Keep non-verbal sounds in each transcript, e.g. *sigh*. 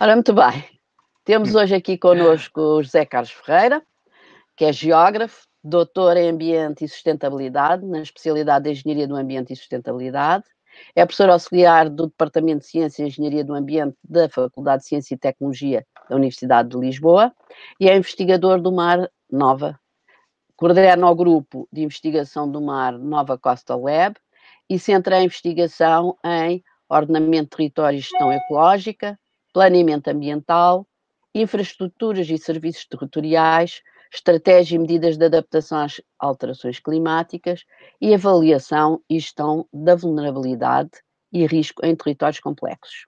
Ora, muito bem. Temos hum. hoje aqui conosco o José Carlos Ferreira, que é geógrafo, doutor em Ambiente e Sustentabilidade, na especialidade de Engenharia do Ambiente e Sustentabilidade. É professor auxiliar do Departamento de Ciência e Engenharia do Ambiente da Faculdade de Ciência e Tecnologia da Universidade de Lisboa e é investigador do Mar Nova. Coordena o grupo de investigação do Mar Nova Costa Web e centra a investigação em ordenamento de território e gestão ecológica, planeamento ambiental, infraestruturas e serviços territoriais, estratégia e medidas de adaptação às alterações climáticas e avaliação e gestão da vulnerabilidade e risco em territórios complexos.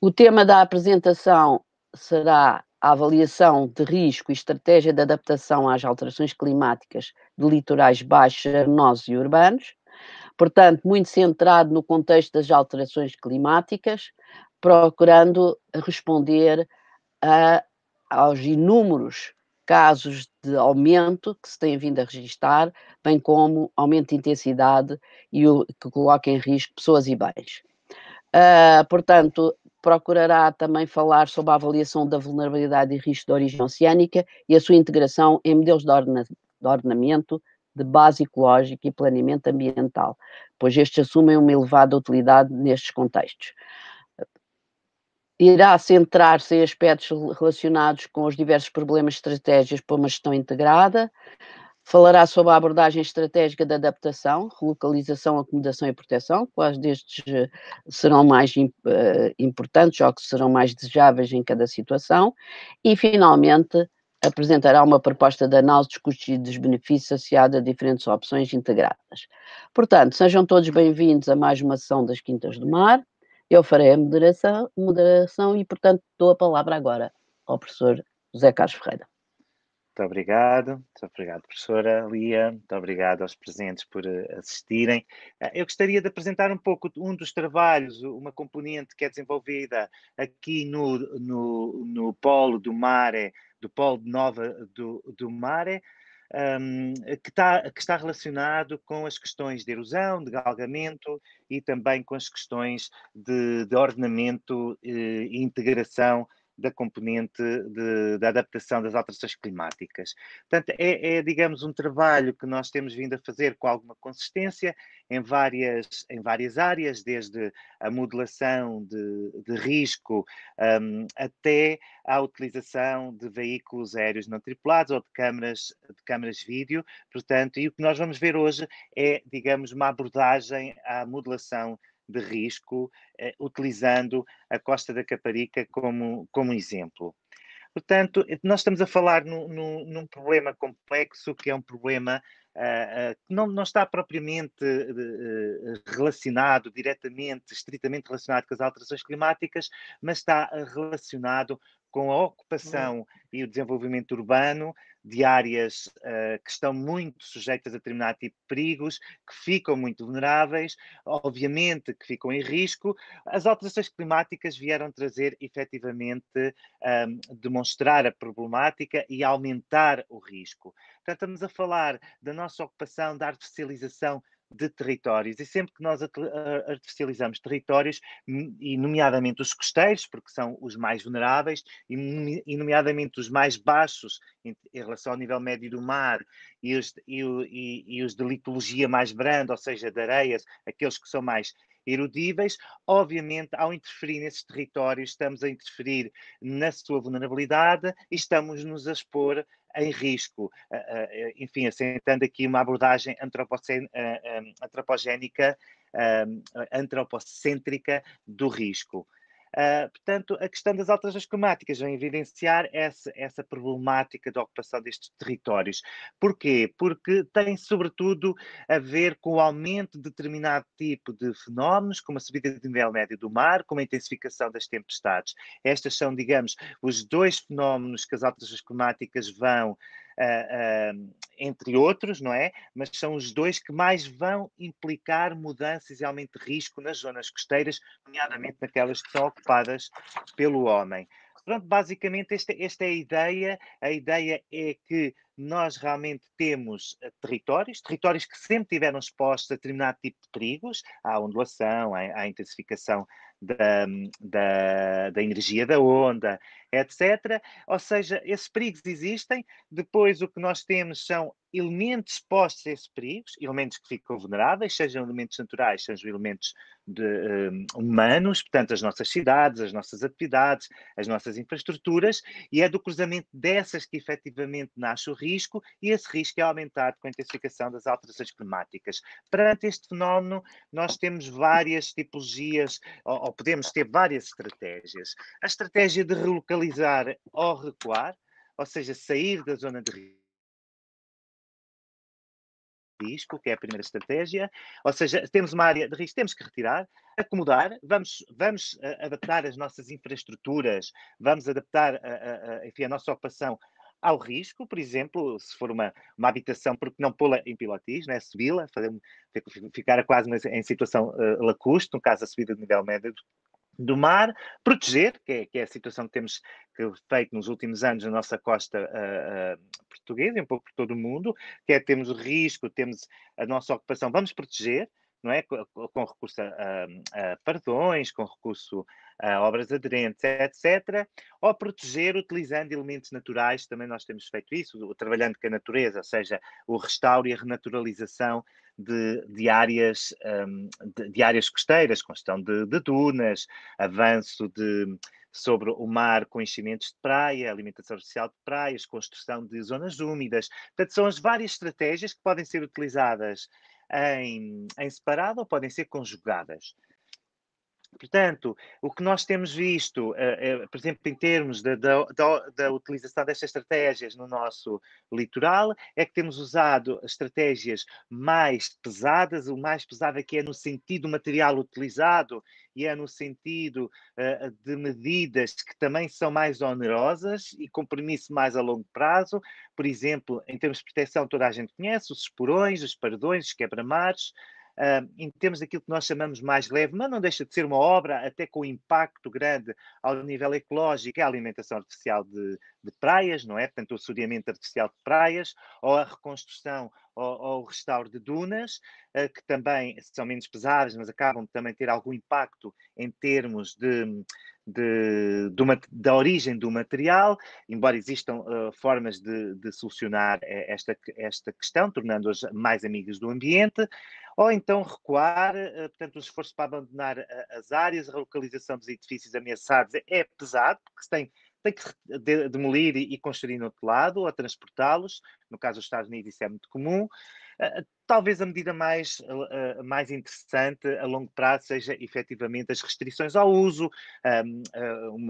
O tema da apresentação será a avaliação de risco e estratégia de adaptação às alterações climáticas de litorais baixos, arenosos e urbanos. Portanto, muito centrado no contexto das alterações climáticas, procurando responder a, aos inúmeros casos de aumento que se têm vindo a registrar, bem como aumento de intensidade e o, que coloca em risco pessoas e bens. Uh, portanto, procurará também falar sobre a avaliação da vulnerabilidade e risco de origem oceânica e a sua integração em modelos de, orna de ordenamento, de base ecológica e planeamento ambiental, pois estes assumem uma elevada utilidade nestes contextos irá centrar-se em aspectos relacionados com os diversos problemas e estratégias para uma gestão integrada, falará sobre a abordagem estratégica da adaptação, relocalização, acomodação e proteção, quais destes eh, serão mais eh, importantes ou que serão mais desejáveis em cada situação, e finalmente apresentará uma proposta de análise dos custos e dos benefícios associada a diferentes opções integradas. Portanto, sejam todos bem-vindos a mais uma sessão das Quintas do Mar. Eu farei a moderação, moderação e, portanto, dou a palavra agora ao professor José Carlos Ferreira. Muito obrigado, muito obrigado, professora Lia, muito obrigado aos presentes por eh, assistirem. Eh, eu gostaria de apresentar um pouco um dos trabalhos, uma componente que é desenvolvida aqui no, no, no polo do Mare, do polo de Nova do, do Mare, um, que, está, que está relacionado com as questões de erosão, de galgamento e também com as questões de, de ordenamento eh, e integração da componente de, da adaptação das alterações climáticas. Portanto, é, é, digamos, um trabalho que nós temos vindo a fazer com alguma consistência em várias, em várias áreas, desde a modelação de, de risco um, até à utilização de veículos aéreos não tripulados ou de câmaras, de câmaras vídeo, portanto, e o que nós vamos ver hoje é, digamos, uma abordagem à modelação de risco, eh, utilizando a Costa da Caparica como, como exemplo. Portanto, eh, nós estamos a falar no, no, num problema complexo, que é um problema uh, uh, que não, não, está propriamente uh, relacionado diretamente, estritamente relacionado com as alterações climáticas, mas está ah, relacionado com a ocupação uhum. e o desenvolvimento urbano, de áreas uh, eh, que estão muito sujeitas a determinado tipo de perigos, que ficam muito vulneráveis, obviamente que ficam em risco. As alterações climáticas vieram trazer, efetivamente, um, ehm, demonstrar a problemática e aumentar o risco. Portanto, estamos a falar da nossa ocupação da artificialização de territórios. E sempre que nós artificializamos territórios, e nomeadamente os costeiros, porque são os mais vulneráveis, e nomeadamente os mais baixos em, relação ao nível médio do mar, e os, e, e, e os de litologia mais branda, ou seja, de areias, aqueles que são mais erudíveis. Obviamente, ao interferir nesses territórios, estamos a interferir na sua vulnerabilidade e estamos-nos a expor em risco, ah, ah, eh, enfim, assentando aqui uma abordagem ah, antropogénica, antropocêntrica do risco. Uh, portanto, a questão das alterações climáticas vem evidenciar essa, essa problemática da ocupação destes territórios. Porquê? Porque tem, sobretudo, a ver com o aumento de determinado tipo de fenómenos, como a subida de nível médio do mar, como a intensificação das tempestades. Estas são, digamos, os dois fenómenos que as alterações climáticas vão ah, ah, entre outros, não é? Mas são os dois que mais vão implicar mudanças e aumento de risco nas zonas costeiras, nomeadamente naquelas que são ocupadas pelo homem. Pronto, basicamente esta, esta é a ideia. A ideia é que nós realmente temos ah, territórios, territórios que sempre tiveram expostos a determinado tipo de perigos, à ondulação, à, à intensificação da, da, da, energia da onda, etc. Ou seja, esses perigos existem. Depois, o que nós temos são elementos postos a esses perigos, elementos que ficam vulneráveis, sejam elementos naturais, sejam elementos de, um, humanos, portanto, as nossas cidades, as nossas atividades, as nossas infraestruturas, e é do cruzamento dessas que efetivamente nasce o risco, e esse risco é aumentado com a intensificação das alterações climáticas. Perante este fenómeno, nós temos várias tipologias ou ou podemos ter várias estratégias. A estratégia de relocalizar ou recuar, ou seja, sair da zona de risco, que é a primeira estratégia, ou seja, temos uma área de risco, temos que retirar, acomodar, vamos, vamos eh, adaptar as nossas infraestruturas, vamos adaptar eh, eh, enfim, a nossa ocupação ao risco, por exemplo, se for uma, uma habitação, porque não pô-la em pilotis, né, subi-la, ficar quase em situação uh, eh, lacustre, no caso a subida do nível médio do mar, proteger, que é, que é a situação que temos que feito nos últimos anos na nossa costa uh, uh, portuguesa, um pouco por todo o mundo, que é temos o risco, temos a nossa ocupação, vamos proteger, não é? Com, com recurso a, a, a perdões, com recurso obras aderentes, etc., ou proteger utilizando elementos naturais, também nós temos feito isso, trabalhando com a natureza, ou seja, o restauro e a renaturalização de, de, áreas, um, de, de, áreas costeiras, construção de, de dunas, avanço de, sobre o mar com enchimentos de praia, alimentação artificial de praias, construção de zonas úmidas. Portanto, são as várias estratégias que podem ser utilizadas em, em separado ou podem ser conjugadas. Portanto, o que nós temos visto, eh, eh, por exemplo, em termos da, da, utilização destas estratégias no nosso litoral, é que temos usado estratégias mais pesadas, o mais pesado aqui é, é no sentido do material utilizado e é no sentido eh, de medidas que também são mais onerosas e compromisso mais a longo prazo. Por exemplo, em termos de proteção, toda a gente conhece os esporões, os paredões os quebra-mares, uh, em termos daquilo que nós chamamos mais leve, mas não deixa de ser uma obra até com impacto grande ao nível ecológico, é a alimentação artificial de, de praias, não é? Portanto, o assoreamento artificial de praias, ou a reconstrução ou, ou o restauro de dunas, uh, que também são menos pesadas, mas acabam de também ter algum impacto em termos de de, da origem do material, embora existam uh, formas de, de solucionar eh, esta, esta questão, tornando-as mais amigas do ambiente, ou então recuar, uh, portanto, o esforço para abandonar uh, as áreas, a localização dos edifícios ameaçados é pesado, porque se tem tem que demolir e, e construir no outro lado ou transportá-los. No caso dos Estados Unidos, isso é muito comum. Ah, talvez a medida mais, ah, ah, mais interessante a longo prazo seja efetivamente as restrições ao uso,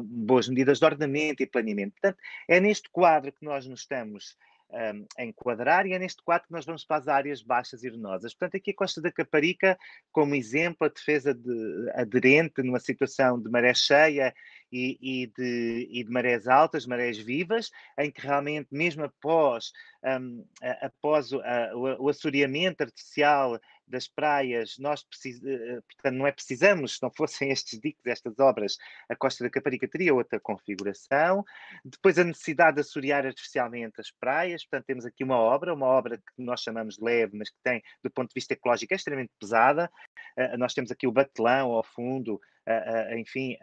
boas medidas de ordenamento e planeamento. Portanto, é neste quadro que nós nos estamos um, a enquadrar, e é neste quadro que nós vamos para as áreas baixas e venosas. Portanto, aqui a Costa da Caparica, como exemplo, a defesa de, aderente numa situação de maré cheia e, e, de, e, de, marés altas, marés vivas, em que realmente, mesmo após, um, após o, a, o, o assoreamento artificial das praias, nós eh, eh, portanto, não é precisamos, se não fossem estes diques, estas obras, a Costa da Caparica teria outra configuração. Depois a necessidade de assorear artificialmente as praias, portanto temos aqui uma obra, uma obra que nós chamamos de leve, mas que tem, do ponto de vista ecológico, é extremamente pesada. Uh, nós temos aqui o batelão ao fundo, uh, uh, enfim,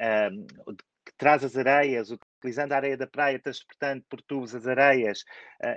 que traz as areias, utilizando a areia da praia, transportando por tubos as areias,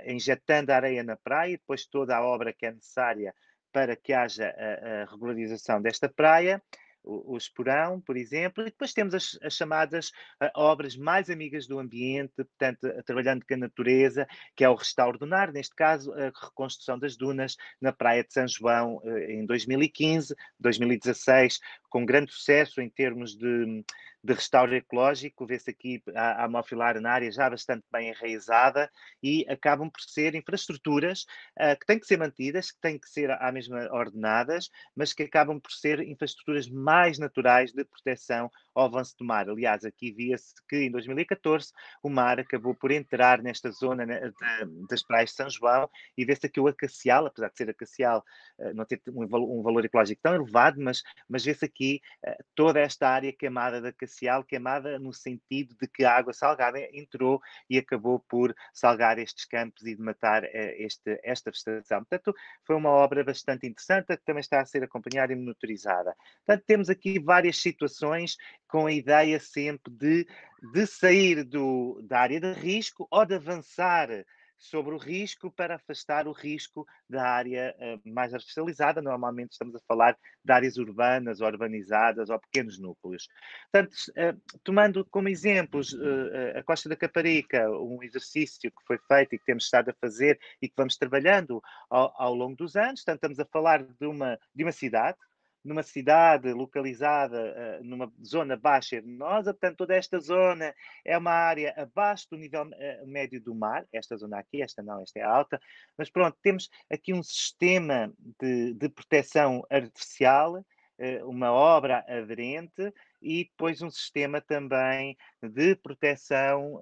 injetando a areia na praia, depois toda a obra que é necessária para que haja a, a regularização desta praia, o, o, esporão, por exemplo, e depois temos as, as chamadas ah, obras mais amigas do ambiente, portanto, trabalhando com a natureza, que é o restauro dunar, neste caso, a reconstrução das dunas na Praia de São João eh, em 2015, 2016, com grande sucesso em termos de de restauro ecológico, vê-se aqui a, a Mofilar na área já bastante bem enraizada e acabam por ser infraestruturas uh, que têm que ser mantidas, que têm que ser à mesma ordenadas, mas que acabam por ser infraestruturas mais naturais de proteção ao avanço do mar. Aliás, aqui via-se que em 2014 o mar acabou por entrar nesta zona né, de, das praias de São João e vê-se aqui o acacial, apesar de ser acacial, uh, não ter um, um valor ecológico tão elevado, mas, mas vê-se aqui uh, toda esta área queimada da acacial artificial queimada no sentido de que a água salgada entrou e acabou por salgar estes campos e de matar eh, este, esta vegetação. Portanto, foi uma obra bastante interessante que também está a ser acompanhada e monitorizada. Portanto, temos aqui várias situações com a ideia sempre de, de sair do, da área de risco ou de avançar sobre o risco para afastar o risco da área uh, mais artificializada. Normalmente estamos a falar de áreas urbanas ou urbanizadas ou pequenos núcleos. Portanto, uh, tomando como exemplos uh, a Costa da Caparica, um exercício que foi feito e que temos estado a fazer e que vamos trabalhando ao, ao longo dos anos. Portanto, estamos a falar de uma, de uma cidade, numa cidade localizada uh, numa zona baixa e arenosa, portanto, toda esta zona é uma área abaixo do nível uh, médio do mar, esta zona aqui, esta não, esta é alta, mas pronto, temos aqui um sistema de, de proteção artificial, uh, uma obra aderente e depois um sistema também de proteção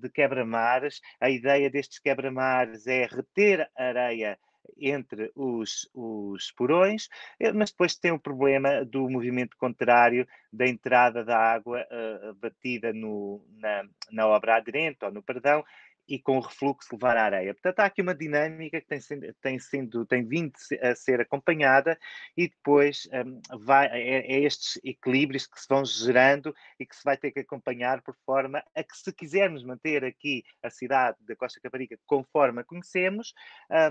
de quebra-mares. A ideia destes quebra-mares é reter areia entre os, os porões, eh, mas depois tem o problema do movimento contrário da entrada da água uh, batida no, na, na obra aderente ou no perdão, e com o refluxo levar à areia. Portanto, há aqui uma dinâmica que tem, tem, sendo, tem vindo a ser acompanhada e depois um, vai, é, é, é, estes equilíbrios que se vão gerando e que se vai ter que acompanhar por forma a que, se quisermos manter aqui a cidade da Costa Caparica conforme a conhecemos,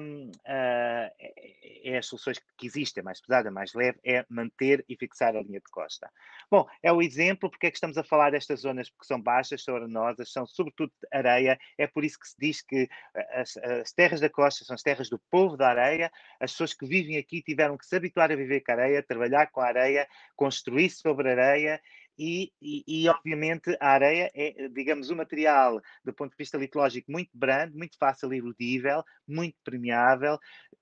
um, uh, ah, é, é as soluções que existem, a é mais pesada, a mais leve, é manter e fixar a linha de costa. Bom, é o exemplo porque é que estamos a falar destas zonas porque são baixas, são arenosas, são sobretudo areia, é por isso que se diz que eh, as, as, terras da costa são as terras do povo da areia, as pessoas que vivem aqui tiveram que se habituar a viver com a areia, trabalhar com a areia, construir sobre a areia. E, e, e obviamente a areia é, digamos, um material do ponto de vista litológico muito brando, muito fácil erudível, muito permeável,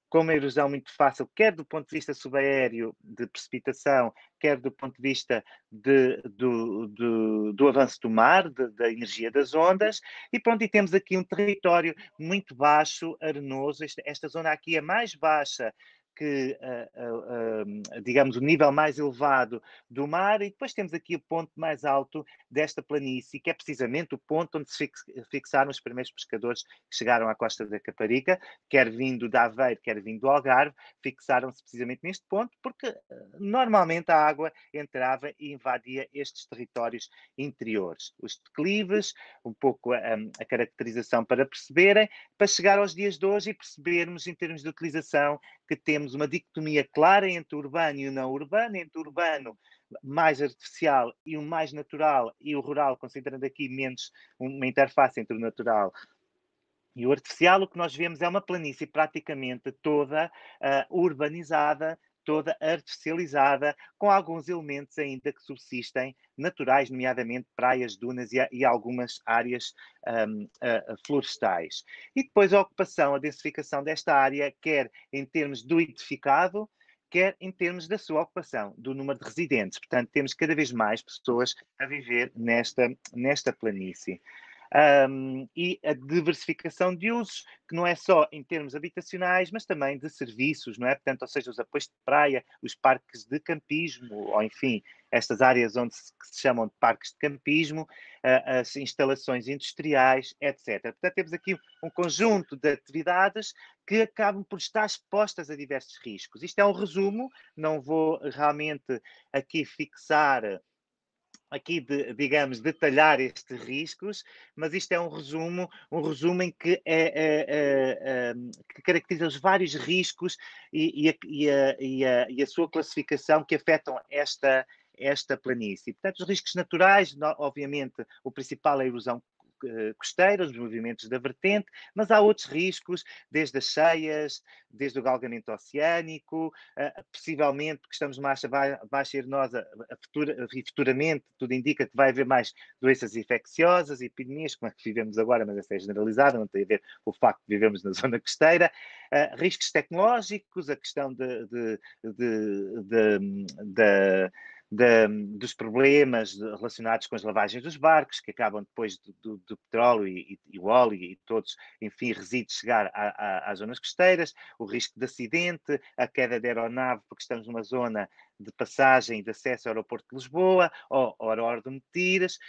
com uma erosão muito fácil, quer do ponto de vista subaéreo de precipitação, quer do ponto de vista de, do, do, do, avanço do mar, de, da energia das ondas, e pronto, e temos aqui um território muito baixo, arenoso, esta, esta zona aqui é mais baixa que, ah, ah, ah, digamos, o nível mais elevado do mar, e depois temos aqui o ponto mais alto desta planície, que é precisamente o ponto onde se fixaram os primeiros pescadores que chegaram à costa da Caparica, quer vindo da Aveiro, quer vindo do Algarve, fixaram-se precisamente neste ponto, porque normalmente a água entrava e invadia estes territórios interiores. Os declives, um pouco a, a caracterização para perceberem, para chegar aos dias de hoje e percebermos em termos de utilização que temos uma dicotomia clara entre o urbano e o não urbano, entre o urbano mais artificial e o mais natural e o rural, considerando aqui menos uma interface entre o natural e o artificial, o que nós vemos é uma planície praticamente toda uh, urbanizada, toda artificializada, com alguns elementos ainda que subsistem naturais, nomeadamente praias, dunas e, e algumas áreas um, uh, florestais. E depois a ocupação, a densificação desta área, quer em termos do edificado, quer em termos da sua ocupação, do número de residentes. Portanto, temos cada vez mais pessoas a viver nesta, nesta planície. Um, e a diversificação de usos, que não é só em termos habitacionais, mas também de serviços, não é? Portanto, ou seja, os apoios de praia, os parques de campismo, ou enfim, estas áreas onde se, se chamam de parques de campismo, uh, as instalações industriais, etc. Portanto, temos aqui um conjunto de atividades que acabam por estar expostas a diversos riscos. Isto é um resumo, não vou realmente aqui fixar aqui de, digamos, detalhar estes riscos, mas isto é um resumo, um resumo em que, é, é, é, é, que caracteriza os vários riscos e, e, a, e, a, e, a, e a sua classificação que afetam esta, esta planície. Portanto, os riscos naturais, obviamente, o principal é a erosão eh, costeiras os movimentos da vertente, mas há outros riscos, desde as cheias, desde o galgamento oceânico, eh, possivelmente, porque estamos mais, vai, baixa ser nós, a, futura, futuramente, tudo indica que vai haver mais doenças infecciosas, epidemias, como a que vivemos agora, mas essa é generalizada, não tem a ver com o facto de vivemos na *laughs* zona costeira, eh, riscos tecnológicos, a questão de, de, de, de hum, de, dos problemas relacionados com as lavagens dos barcos, que acabam depois do, do petróleo e, e, e, o óleo e todos, enfim, resíduos chegar a, a, às zonas costeiras, o risco de acidente, a queda da aeronave, porque estamos numa zona de passagem e de acesso ao aeroporto de Lisboa, ou Aurora de Metiras, uh,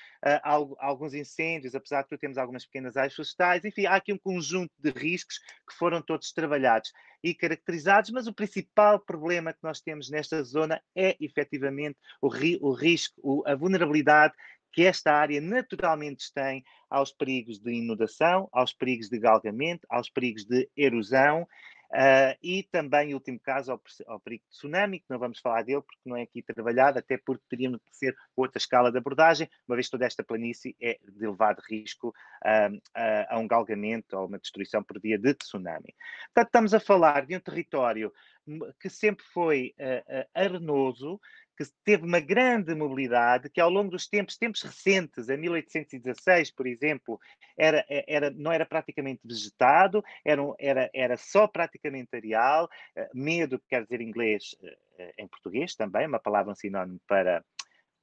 ah, alguns incêndios, apesar de que temos algumas pequenas áreas florestais, enfim, há aqui um conjunto de riscos que foram todos trabalhados e caracterizados, mas o principal problema que nós temos nesta zona é efetivamente o, ri, o risco, o, a vulnerabilidade que esta área naturalmente tem aos perigos de inundação, aos perigos de galgamento, aos perigos de erosão Uh, e também, último caso, ao, perigo de tsunami, que não vamos falar dele porque não é aqui trabalhado, até porque teríamos de ser outra escala de abordagem, uma vez toda esta planície é de elevado risco uh, uh, a um galgamento ou uma destruição por dia de tsunami. Portanto, estamos a falar de um território hum, que sempre foi ah, ah, arenoso, que teve uma grande mobilidade, que ao longo dos tempos, tempos recentes, a 1816, por exemplo, era, é, era, não era praticamente vegetado, era, era, era só praticamente areal, eh, medo, quer dizer em inglês, eh, eh, em português também, uma palavra, um sinónimo para,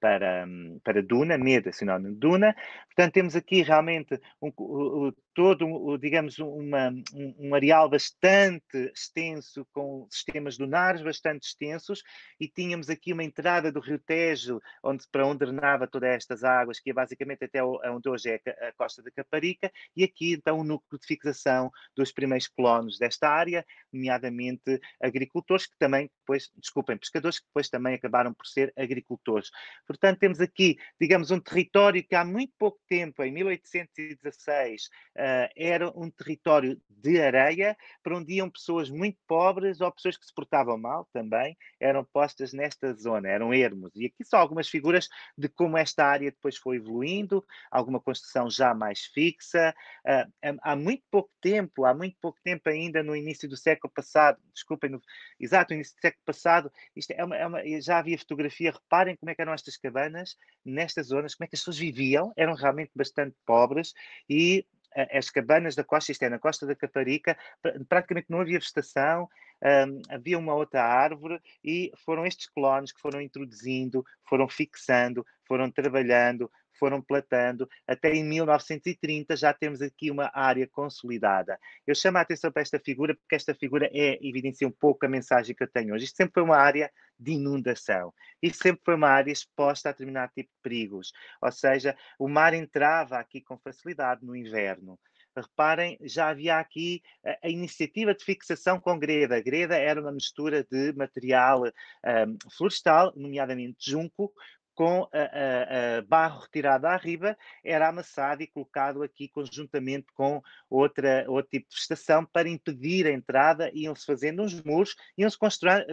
para, hum, para Duna, medo é sinónimo de Duna. Portanto, temos aqui realmente um, todo, digamos, uma, um, um, areal bastante extenso, com sistemas dunares bastante extensos, e tínhamos aqui uma entrada do rio Tejo, onde, para onde drenava todas estas águas, que é basicamente até onde hoje é a costa da Caparica, e aqui então o núcleo de fixação dos primeiros colonos desta área, nomeadamente agricultores, que também depois, desculpem, pescadores, que depois também acabaram por ser agricultores. Portanto, temos aqui, digamos, um território que há muito pouco tempo, em 1816, uh, era um território de areia para onde iam pessoas muito pobres ou pessoas que se portavam mal também, eram postas nesta zona, eram ermos. E aqui são algumas figuras de como esta área depois foi evoluindo, alguma construção já mais fixa. Uh, há muito pouco tempo, há muito pouco tempo ainda, no início do século passado, desculpem, no, exato, no início do século passado, isto é uma, é uma, já havia fotografia, reparem como é que eram estas cabanas nestas zonas, como é que as pessoas viviam, eram realmente bastante pobres e as cabanas da costa, isto é, na costa da Caparica, praticamente não havia vegetação, um, havia uma outra árvore e foram estes colonos que foram introduzindo, foram fixando, foram trabalhando, foram platando, até em 1930 já temos aqui uma área consolidada. Eu chamo a atenção para esta figura, porque esta figura é, evidencia um pouco a mensagem que eu tenho hoje. Isto sempre foi uma área de inundação, e sempre foi uma área exposta a determinado tipo de perigos, ou seja, o mar entrava aqui com facilidade no inverno reparem, já havia aqui a, iniciativa de fixação com greda. A greda era uma mistura de material um, florestal, nomeadamente junco, com a, a, a barro retirado à riba, era amassado e colocado aqui conjuntamente com outra, outro tipo de estação para impedir a entrada, iam-se fazendo uns muros, iam-se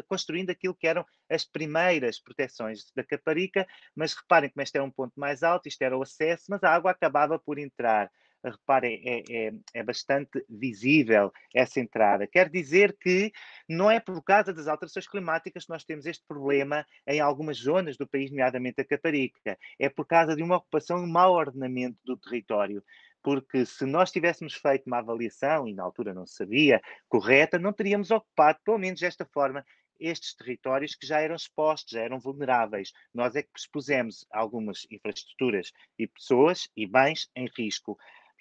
construindo aquilo que eram as primeiras proteções da Caparica, mas reparem como este é um ponto mais alto, isto era o acesso, mas a água acabava por entrar reparem, é, é, é bastante visível essa entrada. Quer dizer que não é por causa das alterações climáticas que nós temos este problema em algumas zonas do país, nomeadamente a Caparica. É por causa de uma ocupação e um mau ordenamento do território porque se nós tivéssemos feito uma avaliação, e na altura não sabia, correta, não teríamos ocupado, pelo menos desta forma, estes territórios que já eram expostos, já eram vulneráveis. Nós é que expusemos algumas infraestruturas e pessoas e bens em risco.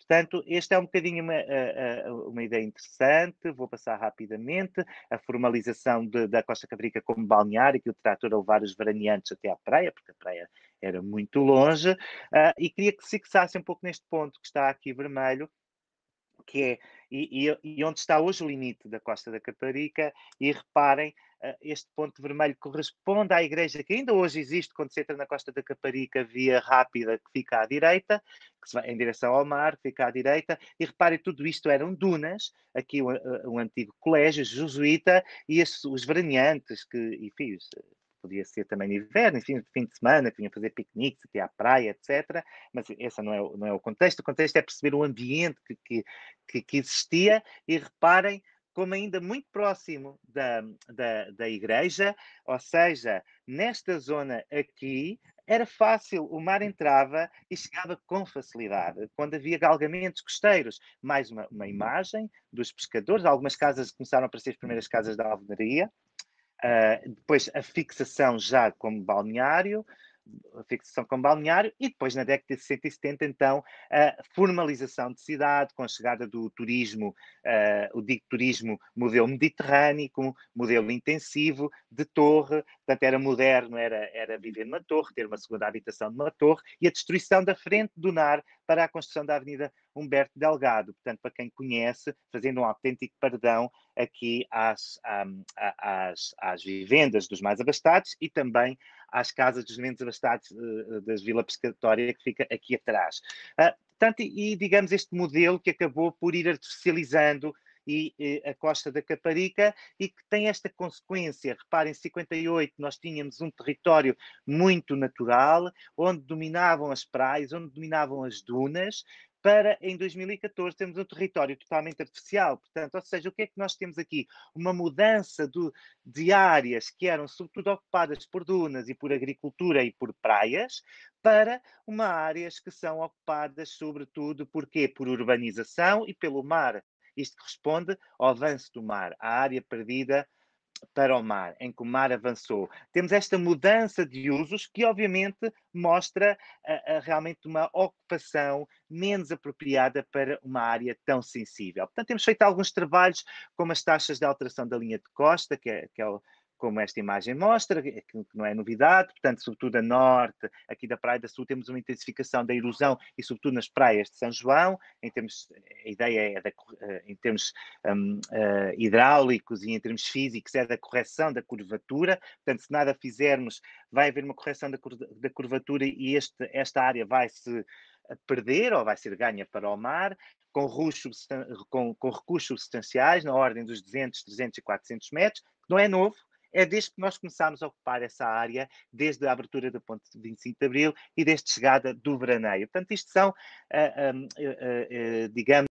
Portanto, esta é um bocadinho uma, uma ideia interessante, vou passar rapidamente. A formalização de, da Costa Caparica como balneário, que o trator a levar os veraneantes até à praia, porque a praia era muito longe. Uh, e queria que se fixassem um pouco neste ponto que está aqui vermelho, que é e, e, e onde está hoje o limite da Costa da Caparica, e reparem este ponto vermelho corresponde à igreja que ainda hoje existe quando se entra na Costa da Caparica, via rápida que fica à direita, em direção ao mar, que fica à direita, e reparem, tudo isto eram dunas, aqui um, eh, um antigo colégio jesuíta, e os veraneantes, que, e os, eh, podia ser também no inverno, de fim de semana, que vinham fazer piqueniques aqui à praia, etc. Mas esse não é, não é o contexto, o contexto é perceber o ambiente que, que, que existia, e reparem, como ainda muito próximo da, da, da igreja, ou seja, nesta zona aqui, era fácil, o mar hum. entrava e chegava com facilidade. Quando havia galgamentos costeiros, mais uma, uma uhum. imagem dos pescadores, algumas casas começaram a aparecer as primeiras casas da alvenaria, uh, depois a fixação já como balneário, a fixação com balneário, e depois na década de 60 e 70, então, a formalização de cidade, com a chegada do turismo, uh, o dito turismo modelo mediterrâneo, modelo intensivo, de torre, portanto era moderno, era, era viver numa torre, ter uma segunda habitação numa torre, e a destruição da frente do NAR para a construção da Avenida Humberto Delgado. Portanto, para quem conhece, fazendo um autêntico perdão aqui às, um, às, às vivendas dos mais abastados e também às casas dos menos abastados uh, das Vila Pescatória, que fica aqui atrás. Uh, portanto, e digamos este modelo que acabou por ir artificializando e, e, a costa da Caparica e que tem esta consequência. Reparem, em 58 nós tínhamos um território muito natural, onde dominavam as praias, onde dominavam as dunas, para em 2014 temos um território totalmente artificial. Portanto, ou seja, o que é que nós temos aqui? Uma mudança do, de áreas que eram sobretudo ocupadas por dunas e por agricultura e por praias para uma áreas que são ocupadas sobretudo por quê? Por urbanização e pelo mar. Isto corresponde ao avanço do mar, à área perdida para o mar, em que o mar avançou. Temos esta mudança de usos que, obviamente, mostra a, eh, a, eh, realmente uma ocupação menos apropriada para uma área tão sensível. Portanto, temos feito alguns trabalhos, como as taxas de alteração da linha de costa, que é, que é o como esta imagem mostra, que não é novidade, portanto, sobretudo a norte, aqui da Praia da Sul, temos uma intensificação da erosão e, sobretudo, nas praias de São João, em termos, a ideia é da, eh, em termos um, uh, eh, hidráulicos e em termos físicos, é da correção da curvatura, portanto, se nada fizermos, vai haver uma correção da, da curvatura e este, esta área vai se eh, perder ou vai ser ganha para o mar, com, com, com recursos substanciais, na ordem dos 200, 300 e 400 metros, que não é novo, é desde que nós começámos a ocupar essa área, desde a abertura da ponte de 25 de Abril e desde a chegada do veraneio. Portanto, isto são, uh, uh, uh, digamos,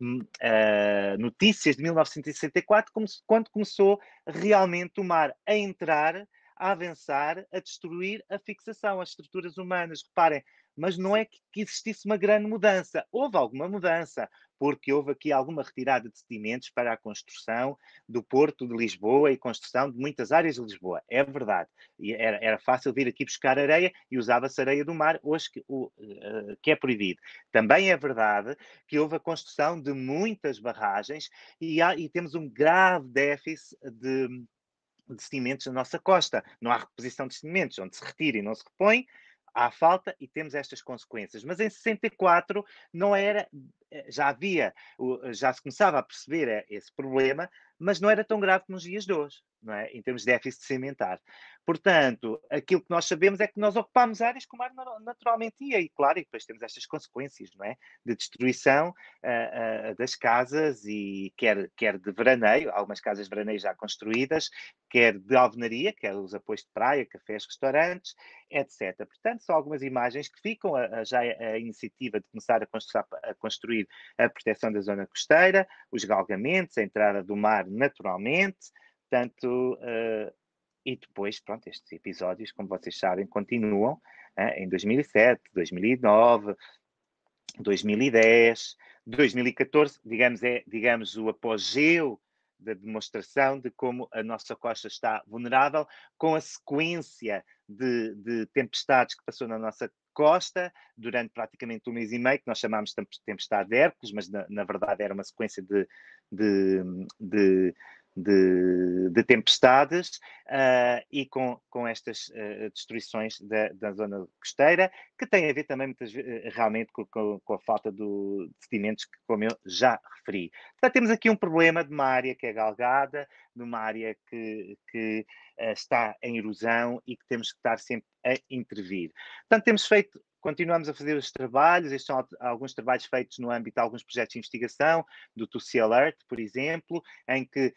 hum, ah, notícias de 1964, como, quando começou realmente o mar a entrar a avançar, a destruir a fixação, as estruturas humanas. Reparem, mas não é que, existisse uma grande mudança. Houve alguma mudança, porque houve aqui alguma retirada de sedimentos para a construção do Porto de Lisboa e construção de muitas áreas de Lisboa. É verdade. E era, era fácil vir aqui buscar areia e usava-se areia do mar, hoje que, o, uh, que é proibido. Também é verdade que houve a construção de muitas barragens e, há, e temos um grave déficit de de sedimentos na nossa costa. Não há reposição de sedimentos, onde se retira e não se repõe, há falta e temos estas consequências. Mas em 64 não era, eh, já havia, já se começava a perceber eh, esse problema mas não era tão grave como nos dias de hoje, não é? em termos de déficit cimentar. Portanto, aquilo que nós sabemos é que nós ocupámos áreas o mar naturalmente ia, e claro, e depois temos estas consequências não é? de destruição uh, uh, das casas, e quer, quer de veraneio, algumas casas de veraneio já construídas, quer de alvenaria, quer os apoios de praia, cafés, restaurantes, etc. Portanto, são algumas imagens que ficam a, a, já é a iniciativa de começar a, a construir a proteção da zona costeira, os galgamentos, a entrada do mar naturalmente, tanto uh, e depois, pronto, estes episódios, como vocês sabem, continuam uh, em 2007, 2009, 2010, 2014, digamos, é, digamos o apogeu da demonstração de como a nossa costa está vulnerável, com a sequência de, de, tempestades que passou na nossa costa durante praticamente um mês e meio, que nós chamámos tempestade de Hércules, mas na, na verdade era uma sequência de, de, de de, de tempestades uh, e com, com estas uh, destruições da, da, zona costeira, que tem a ver também muitas, ah, realmente com, com, com, a falta do, de sedimentos, que, como eu já referi. Portanto, temos aqui um problema de uma área que é galgada, de uma área que, que uh, está em erosão e que temos que estar sempre a intervir. Portanto, temos feito continuamos a fazer os trabalhos, estes são alguns trabalhos feitos no âmbito de alguns projetos de investigação, do TUSI Alert, por exemplo, em que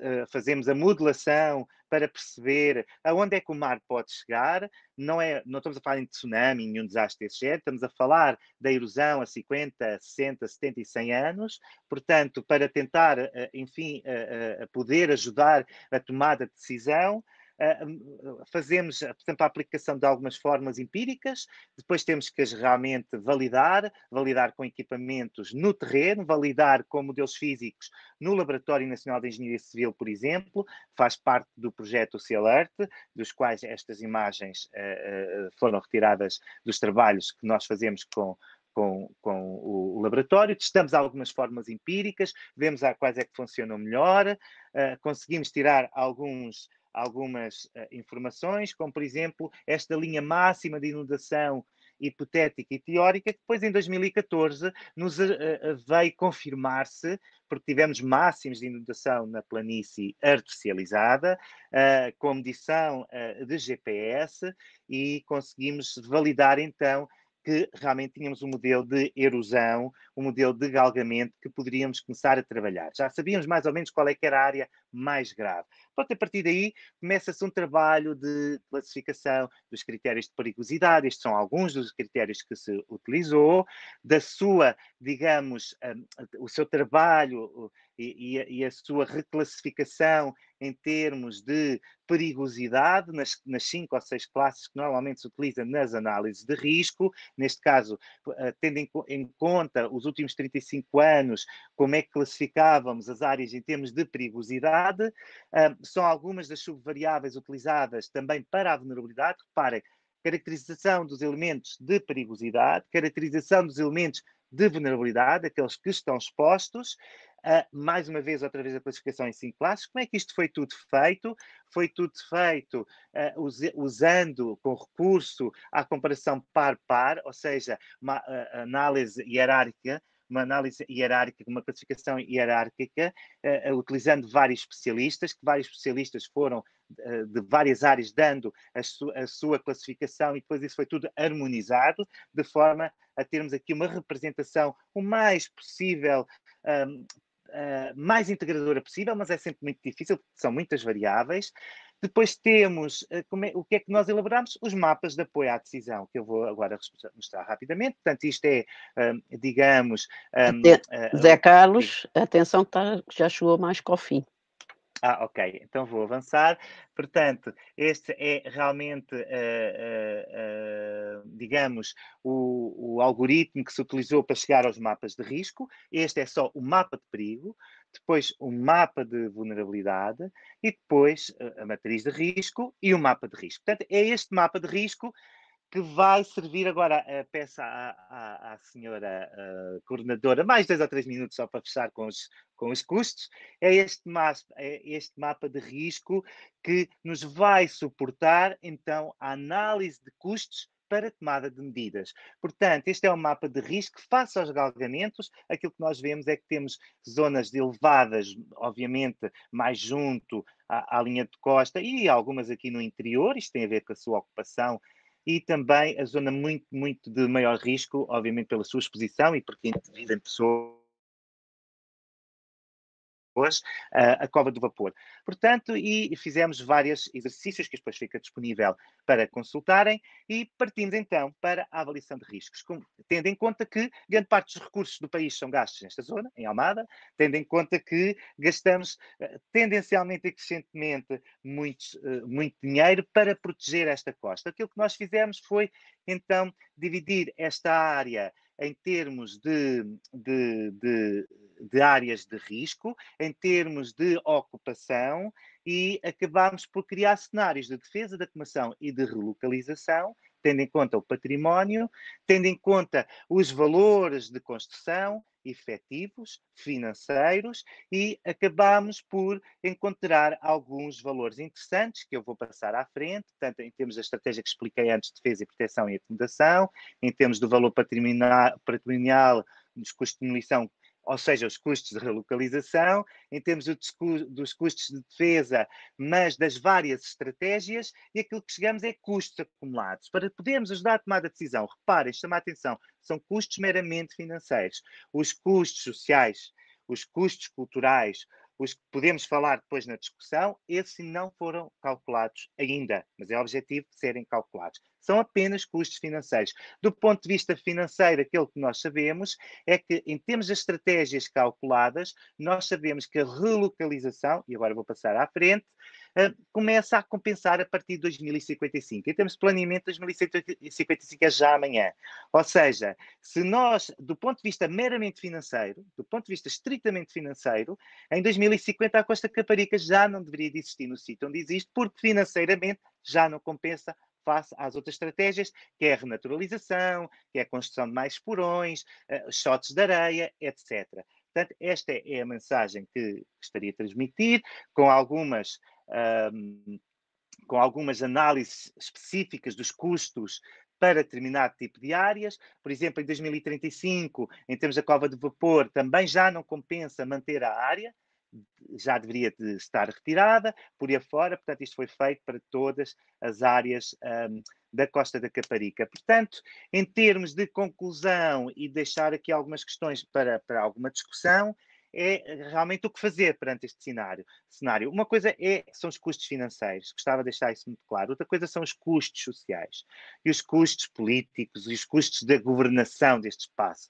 eh, fazemos a modelação para perceber aonde é que o mar pode chegar. Não, é, não estamos a falar em tsunami, nenhum desastre desse género, estamos a falar da erosão a 50, 60, 70 e 100 anos. Portanto, para tentar, eh, enfim, eh, poder ajudar a tomada de decisão, fazemos, eh, portanto, a aplicação de algumas formas empíricas, depois temos que as realmente validar, validar com equipamentos no terreno, validar com modelos físicos no Laboratório Nacional de Engenharia Civil, por exemplo, faz parte do projeto CELART, dos quais estas imagens uh, foram retiradas dos trabalhos que nós fazemos com, com, com o, laboratório, testamos algumas formas empíricas, vemos a quais é que funcionam melhor, uh, conseguimos tirar alguns algumas uh, informações, como por exemplo esta linha máxima de inundação hipotética e teórica, que depois em 2014 nos uh, veio confirmar-se, porque tivemos máximos de inundação na planície artificializada, uh, com medição de GPS, e conseguimos validar então que realmente tínhamos um modelo de erosão, um modelo de galgamento que poderíamos começar a trabalhar. Já sabíamos mais ou menos qual é que era a área mais grave. Pronto, a partir daí começa-se um trabalho de classificação dos critérios de perigosidade, estes são alguns dos critérios que se utilizou, da sua, digamos, um, o seu trabalho e, e, a, e, a, sua reclassificação em termos de perigosidade nas, nas cinco ou seis classes que normalmente se utiliza nas análises de risco, neste caso, eh, tendo em, em conta os últimos 35 anos, como é que classificávamos as áreas em termos de perigosidade vulnerabilidade, um, são algumas das subvariáveis utilizadas também para a vulnerabilidade. Reparem, caracterização dos elementos de perigosidade, caracterização dos elementos de vulnerabilidade, aqueles que estão expostos, Uh, mais uma vez, outra vez, a classificação em cinco classes. Como é que isto foi tudo feito? Foi tudo feito uh, ah, us usando com recurso à comparação par-par, ou seja, uma uh, análise hierárquica uma análise hierárquica, uma classificação hierárquica, uh, utilizando vários especialistas, que vários especialistas foram uh, de várias áreas dando a, su a, sua classificação e depois isso foi tudo harmonizado, de forma a termos aqui uma representação o mais possível um, Uh, ah, mais integradora possível, mas é sempre muito difícil, porque são muitas variáveis. Depois temos eh, é, o que é que nós elaboramos? Os mapas de apoio à decisão, que eu vou agora mostrar rapidamente. Portanto, isto é, hum, digamos. Um, eh, Zé é Carlos, atenção que tá, já chegou mais que ao fim. Ah, ok, então vou avançar. Portanto, este é realmente, uh, uh, uh, digamos, o, o, algoritmo que se utilizou para chegar aos mapas de risco. Este é só o mapa de perigo, depois o mapa de vulnerabilidade e depois a matriz de risco e o mapa de risco. Portanto, é este mapa de risco que vai servir agora a peça à, à, à senhora uh, coordenadora, mais dois ou três minutos só para fechar com os, com os custos, é este, mapa, é este mapa de risco que nos vai suportar, então, a análise de custos para tomada de medidas. Portanto, este é um mapa de risco face aos galgamentos. Aquilo que nós vemos é que temos zonas elevadas, obviamente, mais junto à, à linha de costa e algumas aqui no interior. Isto tem a ver com a sua ocupação e também a zona muito, muito de maior risco, obviamente pela sua exposição e porque indivíduo em pessoa pessoas, a cova do vapor. Portanto, e fizemos vários exercícios que depois fica disponível para consultarem e partimos então para a avaliação de riscos, tendo em conta que grande parte dos recursos do país são gastos nesta zona, em Almada, tendo em conta que gastamos eh, tendencialmente e crescentemente muito, eh, muito dinheiro para proteger esta costa. Aquilo que nós fizemos foi então dividir esta área em termos de, de, de de áreas de risco, em termos de ocupação, e acabámos por criar cenários de defesa da comação e de relocalização, tendo em conta o património, tendo em conta os valores de construção, efetivos, financeiros, e acabámos por encontrar alguns valores interessantes que eu vou passar à frente, tanto em termos da estratégia que expliquei antes, defesa e proteção e acomodação, em termos do valor patrimonial, patrimonial dos custos de demolição ou seja, os custos de relocalização, em termos dos custos de defesa, mas das várias estratégias, e aquilo que chegamos é custos acumulados. Para podermos ajudar a tomar a decisão, reparem, chama a atenção, são custos meramente financeiros. Os custos sociais, os custos culturais, os que podemos falar depois na discussão, esses não foram calculados ainda, mas é objetivo serem calculados são apenas custos financeiros. Do ponto de vista financeiro, aquilo que nós sabemos é que, em termos de estratégias calculadas, nós sabemos que a relocalização, e agora vou passar à frente, Uh, começa a compensar a partir de 2055. Em termos de planeamento, 2055 é já amanhã. Ou seja, se nós, do ponto de vista meramente financeiro, do ponto de vista estritamente financeiro, em 2050 a Costa Caparica já não deveria existir no sítio onde existe, porque financeiramente já não compensa face às outras estratégias, que é a renaturalização, que é a construção de mais porões, uh, shots de areia, etc. Portanto, esta é a mensagem que gostaria de transmitir, com algumas. Um, com algumas análises específicas dos custos para determinado tipo de áreas. Por exemplo, em 2035, em termos da cova de vapor, também já não compensa manter a área, já deveria de estar retirada, por aí fora, portanto, isto foi feito para todas as áreas um, da Costa da Caparica. Portanto, em termos de conclusão e deixar aqui algumas questões para, para alguma discussão, é realmente o que fazer perante este cenário. cenário. Uma coisa é, são os custos financeiros, gostava de deixar isso muito claro. Outra coisa são os custos sociais e os custos políticos e os custos da governação deste espaço.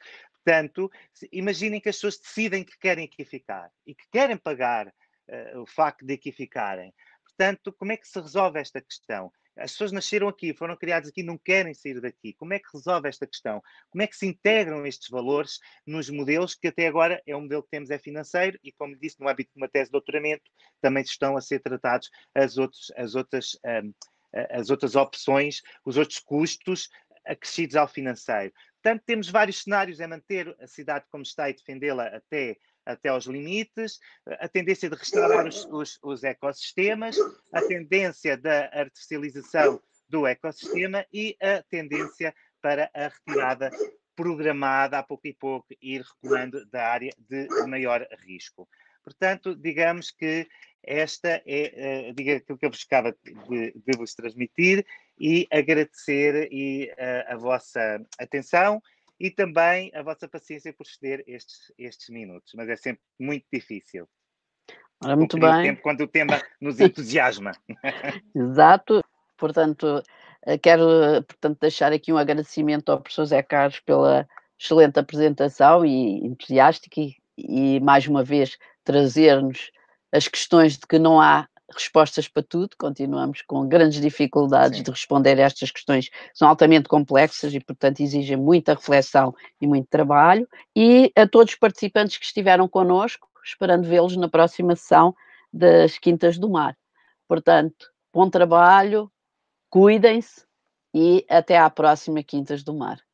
Portanto, imaginem que as pessoas decidem que querem aqui ficar e que querem pagar uh, o facto de aqui ficarem. Portanto, como é que se resolve esta questão? As pessoas nasceram aqui, foram criadas aqui, não querem sair daqui. Como é que resolve esta questão? Como é que se integram estes valores nos modelos que até agora é o modelo que temos é financeiro e, como disse, no hábito de uma tese de doutoramento, também estão a ser tratados as, outros, as, outras, um, as outras opções, os outros custos acrescidos ao financeiro. Portanto, temos vários cenários: é manter a cidade como está e defendê-la até, até aos limites, a tendência de restaurar os, os, os ecossistemas, a tendência da artificialização do ecossistema e a tendência para a retirada programada a pouco e pouco ir recuando da área de maior risco. Portanto, digamos que esta é, uh, diga aquilo que eu buscava de, de vos transmitir e agradecer e, a, eh, a vossa atenção e também a vossa paciência por ceder estes, estes minutos, mas é sempre muito difícil. Ora, muito bem. O tempo, quando o tema nos entusiasma. *laughs* Exato. Portanto, eh, quero eh, portanto, deixar aqui um agradecimento ao professor Zé Carlos pela excelente apresentação e entusiástica e, e mais uma vez trazer-nos as questões de que não há respostas para tudo, continuamos com grandes dificuldades Sim. de responder a estas questões, são altamente complexas e, portanto, exigem muita reflexão e muito trabalho. E a todos os participantes que estiveram connosco, esperando vê-los na próxima sessão das Quintas do Mar. Portanto, bom trabalho, cuidem-se e até à próxima Quintas do Mar.